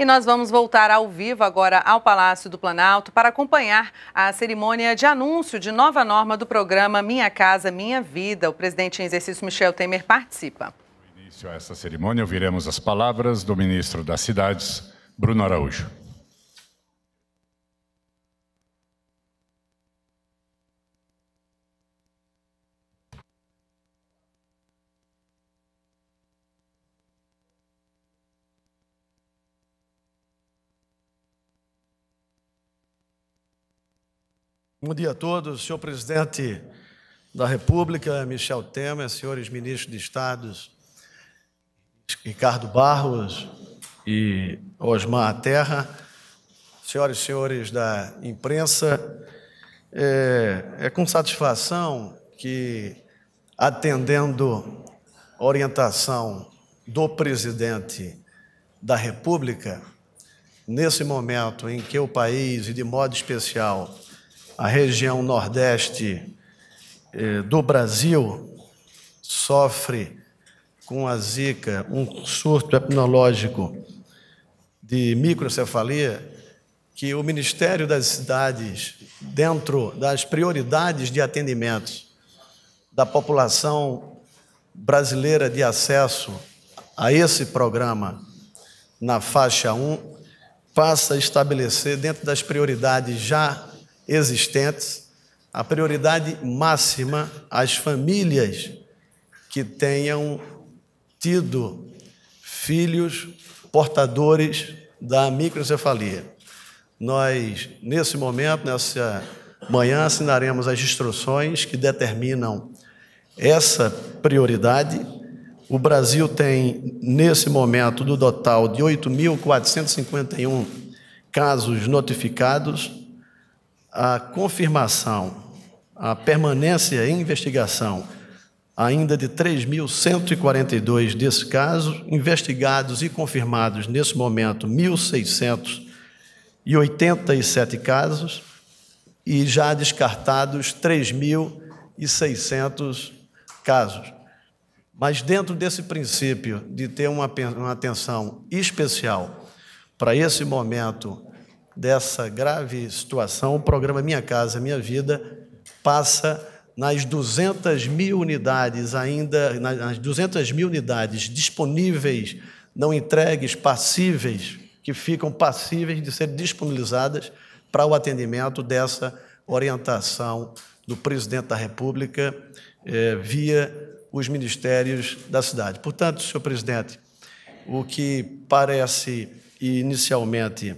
E nós vamos voltar ao vivo agora ao Palácio do Planalto para acompanhar a cerimônia de anúncio de nova norma do programa Minha Casa Minha Vida. O presidente em exercício Michel Temer participa. No início a essa cerimônia, ouviremos as palavras do ministro das Cidades, Bruno Araújo. Bom dia a todos, senhor presidente da República, Michel Temer, senhores ministros de Estados, Ricardo Barros e Osmar Terra, senhoras e senhores da imprensa, é, é com satisfação que, atendendo a orientação do presidente da República, nesse momento em que o país, e de modo especial a região nordeste eh, do Brasil sofre com a zika um surto epidemiológico de microcefalia que o Ministério das Cidades, dentro das prioridades de atendimento da população brasileira de acesso a esse programa na faixa 1, passa a estabelecer dentro das prioridades já existentes, a prioridade máxima às famílias que tenham tido filhos portadores da microcefalia. Nós, nesse momento, nessa manhã, assinaremos as instruções que determinam essa prioridade. O Brasil tem, nesse momento, do total de 8.451 casos notificados, a confirmação, a permanência em investigação ainda de 3.142 casos investigados e confirmados nesse momento 1.687 casos e já descartados 3.600 casos. Mas dentro desse princípio de ter uma, uma atenção especial para esse momento dessa grave situação, o programa Minha Casa Minha Vida passa nas 200 mil unidades ainda, nas 200 mil unidades disponíveis, não entregues, passíveis, que ficam passíveis de serem disponibilizadas para o atendimento dessa orientação do presidente da República eh, via os ministérios da cidade. Portanto, senhor presidente, o que parece inicialmente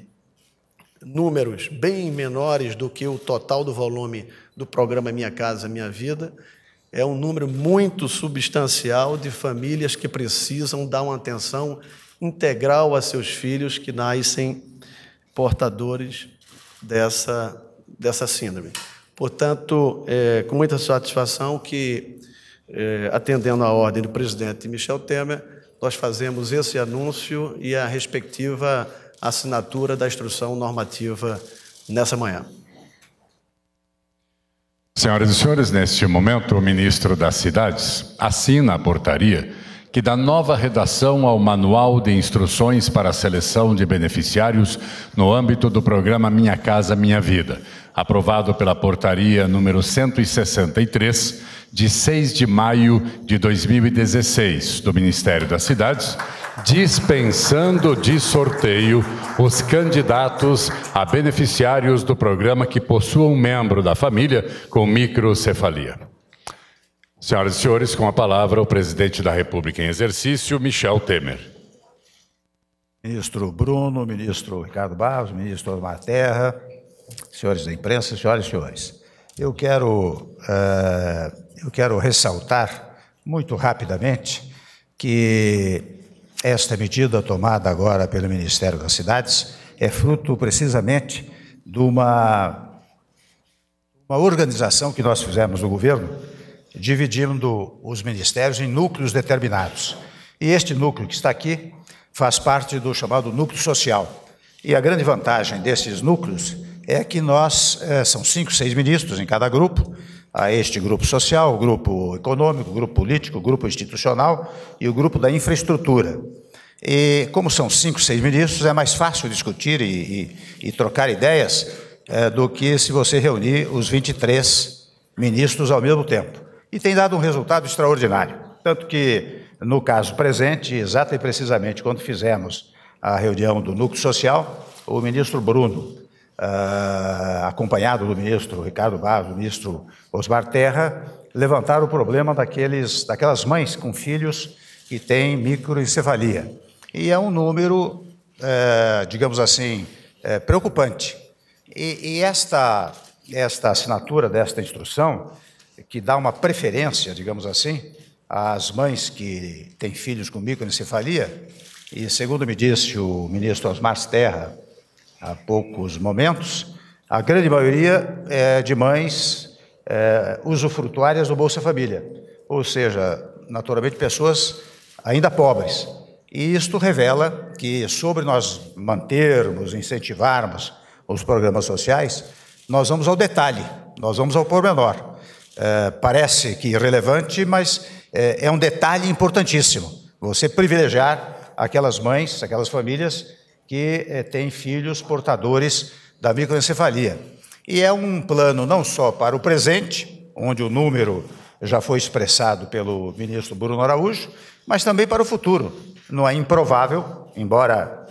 números bem menores do que o total do volume do programa Minha Casa Minha Vida, é um número muito substancial de famílias que precisam dar uma atenção integral a seus filhos que nascem portadores dessa, dessa síndrome. Portanto, é, com muita satisfação que, é, atendendo à ordem do presidente Michel Temer, nós fazemos esse anúncio e a respectiva assinatura da instrução normativa nessa manhã. Senhoras e senhores, neste momento, o ministro das Cidades assina a portaria que dá nova redação ao Manual de Instruções para a Seleção de Beneficiários no âmbito do programa Minha Casa Minha Vida, aprovado pela portaria número 163, de 6 de maio de 2016, do Ministério das Cidades dispensando de sorteio os candidatos a beneficiários do programa que possuam membro da família com microcefalia. Senhoras e senhores, com a palavra o presidente da República em exercício, Michel Temer. Ministro Bruno, ministro Ricardo Barros, ministro Omar Terra, senhores da imprensa, senhoras e senhores. Eu quero, uh, eu quero ressaltar muito rapidamente que esta medida tomada agora pelo Ministério das Cidades é fruto precisamente de uma, uma organização que nós fizemos no governo, dividindo os ministérios em núcleos determinados. E este núcleo que está aqui faz parte do chamado núcleo social. E a grande vantagem desses núcleos é que nós, eh, são cinco, seis ministros em cada grupo, a este grupo social, grupo econômico, grupo político, grupo institucional e o grupo da infraestrutura. E como são cinco, seis ministros, é mais fácil discutir e, e, e trocar ideias é, do que se você reunir os 23 ministros ao mesmo tempo. E tem dado um resultado extraordinário. Tanto que, no caso presente, exato e precisamente quando fizemos a reunião do núcleo social, o ministro Bruno, ah, acompanhado do ministro Ricardo Barros, do ministro Osmar Terra, levantaram o problema daqueles, daquelas mães com filhos que têm microencefalia. E é um número, é, digamos assim, é, preocupante. E, e esta, esta assinatura desta instrução, que dá uma preferência, digamos assim, às mães que têm filhos com microencefalia, e segundo me disse o ministro Osmar Terra, há poucos momentos, a grande maioria é de mães é, usufrutuárias do Bolsa Família, ou seja, naturalmente pessoas ainda pobres. E isto revela que, sobre nós mantermos, incentivarmos os programas sociais, nós vamos ao detalhe, nós vamos ao pormenor. É, parece que irrelevante, mas é, é um detalhe importantíssimo. Você privilegiar aquelas mães, aquelas famílias que é, têm filhos portadores da microencefalia. E é um plano não só para o presente, onde o número já foi expressado pelo ministro Bruno Araújo, mas também para o futuro. Não é improvável, embora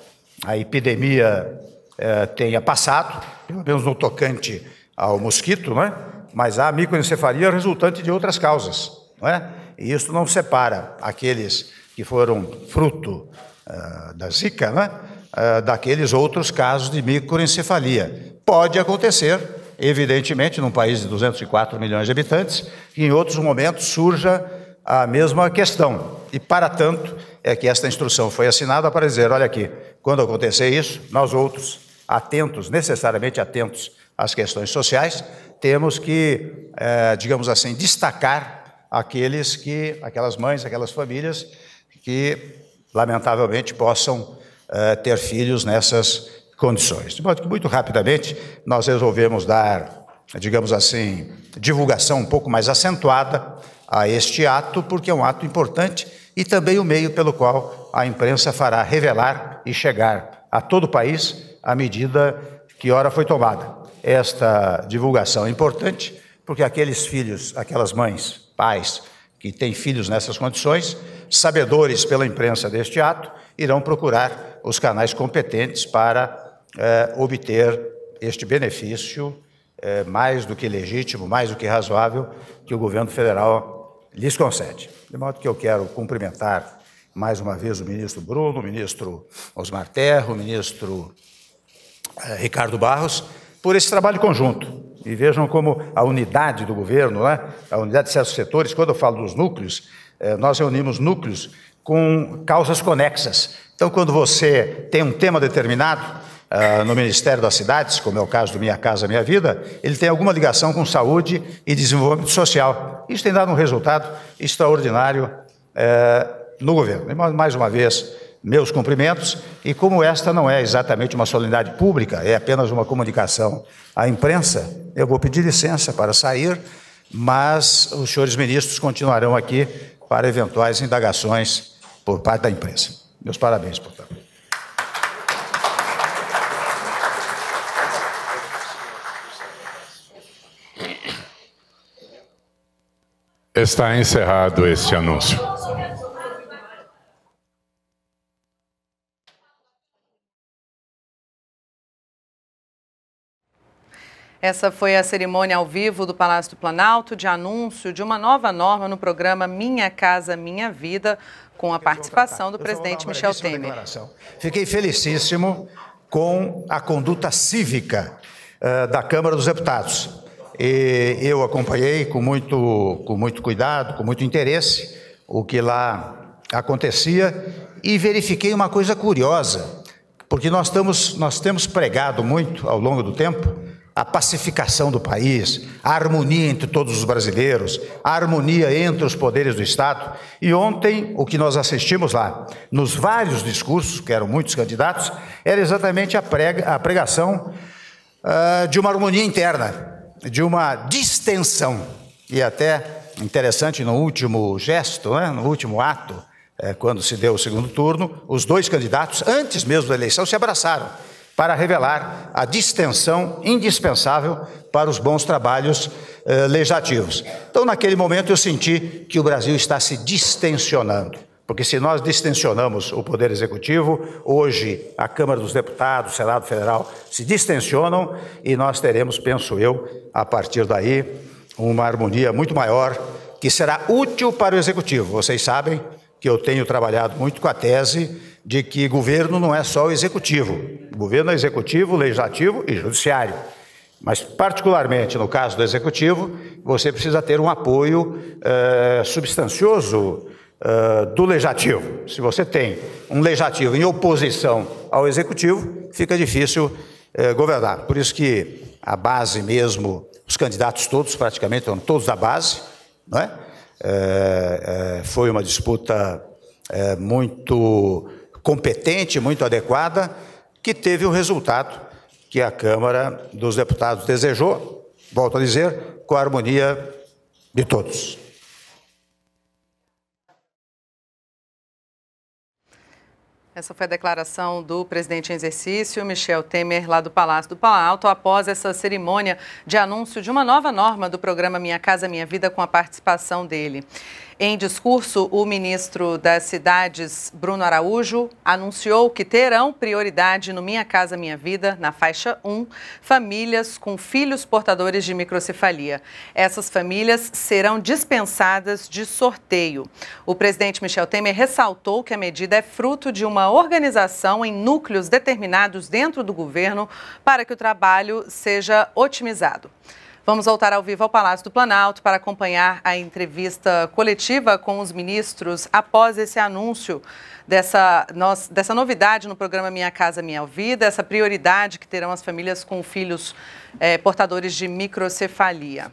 a epidemia eh, tenha passado, pelo menos no tocante ao mosquito, né? mas há microencefalia é resultante de outras causas. Não é? E isso não separa aqueles que foram fruto uh, da zika, né? Ah, daqueles outros casos de microencefalia. Pode acontecer, evidentemente, num país de 204 milhões de habitantes, que em outros momentos surja a mesma questão. E, para tanto, é que esta instrução foi assinada para dizer: olha aqui, quando acontecer isso, nós outros, atentos, necessariamente atentos às questões sociais, temos que, eh, digamos assim, destacar aqueles que, aquelas mães, aquelas famílias que, lamentavelmente, possam eh, ter filhos nessas condições. De modo que, muito rapidamente, nós resolvemos dar, digamos assim, divulgação um pouco mais acentuada a este ato, porque é um ato importante e também o meio pelo qual a imprensa fará revelar e chegar a todo o país a medida que hora foi tomada. Esta divulgação é importante porque aqueles filhos, aquelas mães, pais que têm filhos nessas condições, sabedores pela imprensa deste ato, irão procurar os canais competentes para eh, obter este benefício eh, mais do que legítimo, mais do que razoável, que o governo federal lhes concede. De modo que eu quero cumprimentar mais uma vez o ministro Bruno, o ministro Osmar Terra, o ministro eh, Ricardo Barros, por esse trabalho conjunto. E vejam como a unidade do governo, né? a unidade de certos setores, quando eu falo dos núcleos, eh, nós reunimos núcleos com causas conexas. Então, quando você tem um tema determinado uh, no Ministério das Cidades, como é o caso do Minha Casa Minha Vida, ele tem alguma ligação com saúde e desenvolvimento social. Isso tem dado um resultado extraordinário uh, no governo. mais uma vez, meus cumprimentos. E como esta não é exatamente uma solenidade pública, é apenas uma comunicação à imprensa, eu vou pedir licença para sair, mas os senhores ministros continuarão aqui para eventuais indagações por parte da imprensa. Meus parabéns, portanto. Está encerrado este anúncio. Essa foi a cerimônia ao vivo do Palácio do Planalto de anúncio de uma nova norma no programa Minha Casa Minha Vida, com a participação do presidente Michel é Temer. Fiquei felicíssimo com a conduta cívica uh, da Câmara dos Deputados. E eu acompanhei com muito, com muito cuidado, com muito interesse, o que lá acontecia e verifiquei uma coisa curiosa, porque nós, estamos, nós temos pregado muito ao longo do tempo a pacificação do país, a harmonia entre todos os brasileiros, a harmonia entre os poderes do Estado. E ontem, o que nós assistimos lá, nos vários discursos, que eram muitos candidatos, era exatamente a, prega, a pregação uh, de uma harmonia interna, de uma distensão. E até interessante, no último gesto, né, no último ato, é, quando se deu o segundo turno, os dois candidatos, antes mesmo da eleição, se abraçaram para revelar a distensão indispensável para os bons trabalhos eh, legislativos. Então, naquele momento, eu senti que o Brasil está se distensionando. Porque se nós distensionamos o Poder Executivo, hoje a Câmara dos Deputados, o Senado Federal se distensionam e nós teremos, penso eu, a partir daí, uma harmonia muito maior que será útil para o Executivo. Vocês sabem que eu tenho trabalhado muito com a tese de que governo não é só o executivo. O governo é executivo, legislativo e judiciário. Mas, particularmente no caso do executivo, você precisa ter um apoio eh, substancioso eh, do legislativo. Se você tem um legislativo em oposição ao executivo, fica difícil eh, governar. Por isso que a base mesmo, os candidatos todos, praticamente, todos da base, não é? foi uma disputa muito competente, muito adequada, que teve o resultado que a Câmara dos Deputados desejou, volto a dizer, com a harmonia de todos. Essa foi a declaração do presidente em exercício, Michel Temer, lá do Palácio do Palácio, após essa cerimônia de anúncio de uma nova norma do programa Minha Casa Minha Vida, com a participação dele. Em discurso, o ministro das Cidades, Bruno Araújo, anunciou que terão prioridade no Minha Casa Minha Vida, na faixa 1, famílias com filhos portadores de microcefalia. Essas famílias serão dispensadas de sorteio. O presidente Michel Temer ressaltou que a medida é fruto de uma organização em núcleos determinados dentro do governo para que o trabalho seja otimizado. Vamos voltar ao vivo ao Palácio do Planalto para acompanhar a entrevista coletiva com os ministros após esse anúncio dessa, nossa dessa novidade no programa Minha Casa Minha Vida, essa prioridade que terão as famílias com filhos eh, portadores de microcefalia.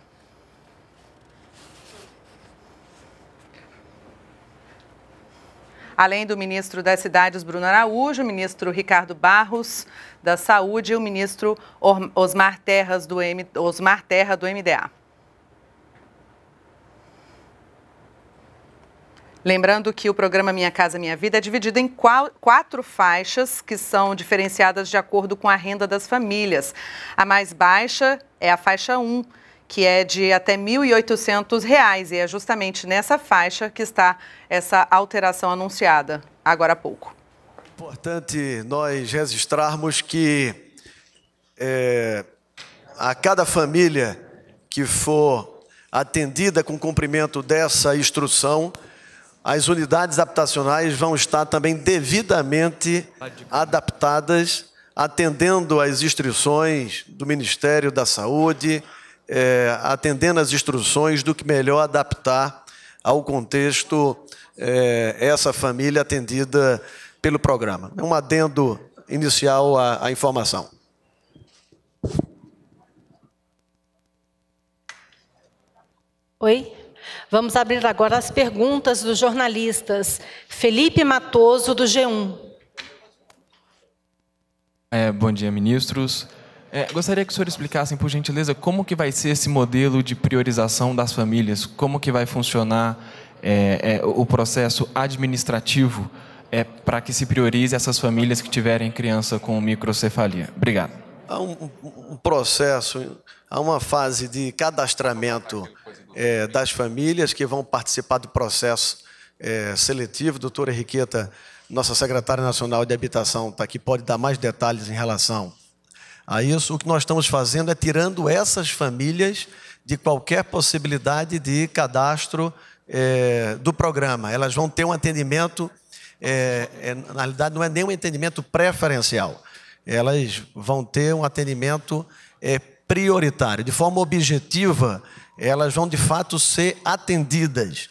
além do ministro das Cidades, Bruno Araújo, o ministro Ricardo Barros da Saúde e o ministro Osmar, Terras do M... Osmar Terra do MDA. Lembrando que o programa Minha Casa Minha Vida é dividido em quatro faixas que são diferenciadas de acordo com a renda das famílias. A mais baixa é a faixa 1 que é de até R$ 1.800, e é justamente nessa faixa que está essa alteração anunciada agora há pouco. Importante nós registrarmos que é, a cada família que for atendida com cumprimento dessa instrução, as unidades habitacionais vão estar também devidamente adaptadas, atendendo às instruções do Ministério da Saúde, é, atendendo às instruções do que melhor adaptar ao contexto é, essa família atendida pelo programa. É um adendo inicial à, à informação. Oi? Vamos abrir agora as perguntas dos jornalistas. Felipe Matoso, do G1. É, bom dia, ministros. É, gostaria que o senhor explicasse, por gentileza, como que vai ser esse modelo de priorização das famílias, como que vai funcionar é, é, o processo administrativo é, para que se priorize essas famílias que tiverem criança com microcefalia. Obrigado. Há um, um processo, há uma fase de cadastramento é, das famílias que vão participar do processo é, seletivo. Doutora Henriqueta, nossa secretária nacional de habitação, está aqui, pode dar mais detalhes em relação a isso, o que nós estamos fazendo é tirando essas famílias de qualquer possibilidade de cadastro é, do programa. Elas vão ter um atendimento, é, é, na realidade, não é nem um atendimento preferencial. Elas vão ter um atendimento é, prioritário. De forma objetiva, elas vão de fato ser atendidas.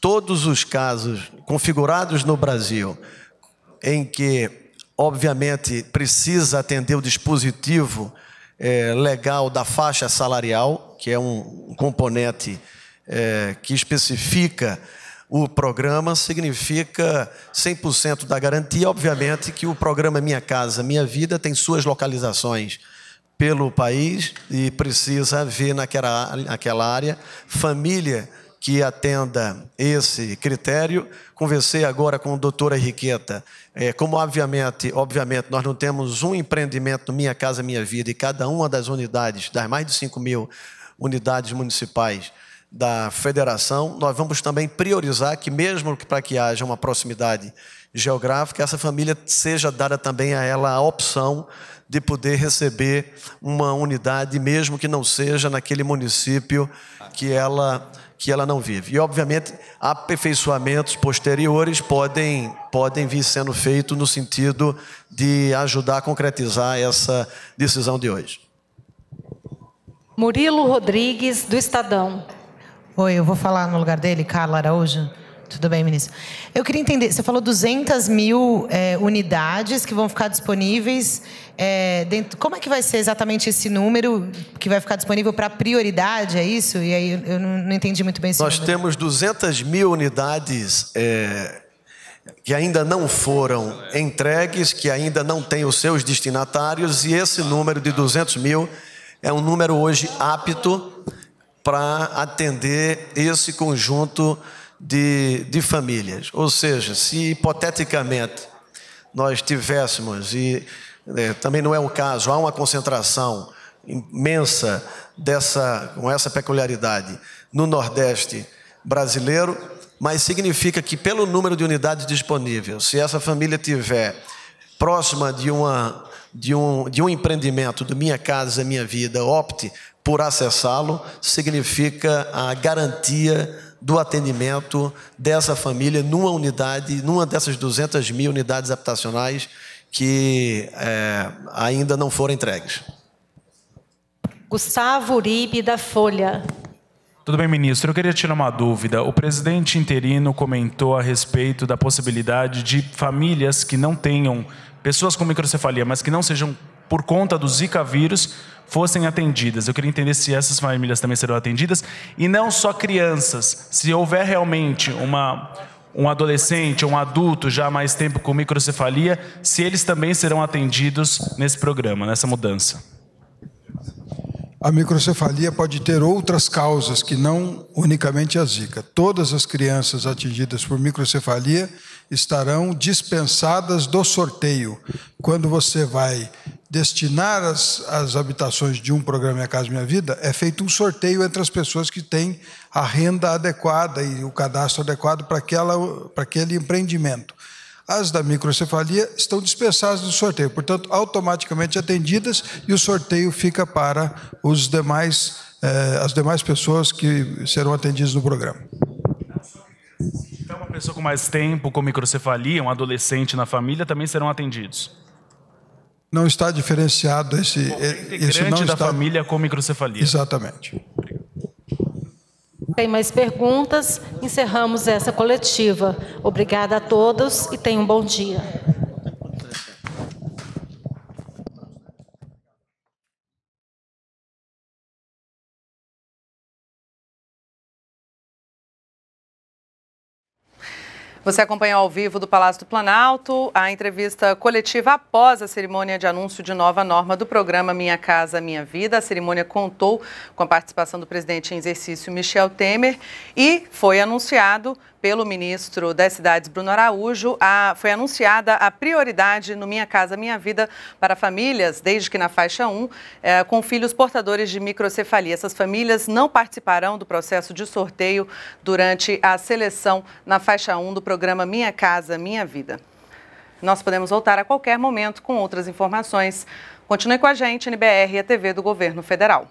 Todos os casos configurados no Brasil em que obviamente, precisa atender o dispositivo é, legal da faixa salarial, que é um componente é, que especifica o programa, significa 100% da garantia. Obviamente que o programa Minha Casa Minha Vida tem suas localizações pelo país e precisa ver naquela, naquela área família que atenda esse critério. Conversei agora com a doutora Henriqueta. É, como, obviamente, obviamente, nós não temos um empreendimento Minha Casa Minha Vida e cada uma das unidades, das mais de 5 mil unidades municipais da federação, nós vamos também priorizar que, mesmo para que haja uma proximidade geográfica, essa família seja dada também a ela a opção de poder receber uma unidade, mesmo que não seja naquele município que ela, que ela não vive. E, obviamente, aperfeiçoamentos posteriores podem, podem vir sendo feitos no sentido de ajudar a concretizar essa decisão de hoje. Murilo Rodrigues, do Estadão. Oi, eu vou falar no lugar dele, Carla Araújo. Tudo bem, ministro. Eu queria entender, você falou 200 mil é, unidades que vão ficar disponíveis. É, dentro, como é que vai ser exatamente esse número que vai ficar disponível para prioridade, é isso? E aí eu não, não entendi muito bem esse Nós número. temos 200 mil unidades é, que ainda não foram entregues, que ainda não têm os seus destinatários, e esse número de 200 mil é um número hoje apto para atender esse conjunto de de, de famílias. Ou seja, se hipoteticamente nós tivéssemos, e é, também não é o caso, há uma concentração imensa dessa, com essa peculiaridade no Nordeste brasileiro, mas significa que, pelo número de unidades disponíveis, se essa família tiver próxima de, uma, de, um, de um empreendimento do Minha Casa Minha Vida, opte por acessá-lo, significa a garantia do atendimento dessa família numa unidade, numa dessas 200 mil unidades habitacionais que é, ainda não foram entregues. Gustavo Uribe, da Folha. Tudo bem, ministro. Eu queria tirar uma dúvida. O presidente interino comentou a respeito da possibilidade de famílias que não tenham pessoas com microcefalia, mas que não sejam por conta do Zika vírus fossem atendidas. Eu queria entender se essas famílias também serão atendidas e não só crianças. Se houver realmente uma um adolescente, um adulto já há mais tempo com microcefalia, se eles também serão atendidos nesse programa, nessa mudança. A microcefalia pode ter outras causas que não unicamente a zika. Todas as crianças atingidas por microcefalia estarão dispensadas do sorteio. Quando você vai destinar as, as habitações de um programa Minha Casa Minha Vida, é feito um sorteio entre as pessoas que têm a renda adequada e o cadastro adequado para, aquela, para aquele empreendimento. As da microcefalia estão dispensadas do sorteio, portanto, automaticamente atendidas e o sorteio fica para os demais, eh, as demais pessoas que serão atendidas no programa. Então, uma pessoa com mais tempo, com microcefalia, um adolescente na família, também serão atendidos? não está diferenciado esse esse não isso não da família com microcefalia. Exatamente. Tem mais perguntas? Encerramos essa coletiva. Obrigada a todos e tenham um bom dia. Você acompanhou ao vivo do Palácio do Planalto a entrevista coletiva após a cerimônia de anúncio de nova norma do programa Minha Casa Minha Vida. A cerimônia contou com a participação do presidente em exercício Michel Temer e foi anunciado pelo ministro das Cidades, Bruno Araújo, a, foi anunciada a prioridade no Minha Casa Minha Vida para famílias, desde que na faixa 1, é, com filhos portadores de microcefalia. Essas famílias não participarão do processo de sorteio durante a seleção na faixa 1 do programa Minha Casa Minha Vida. Nós podemos voltar a qualquer momento com outras informações. Continue com a gente, NBR e a TV do Governo Federal.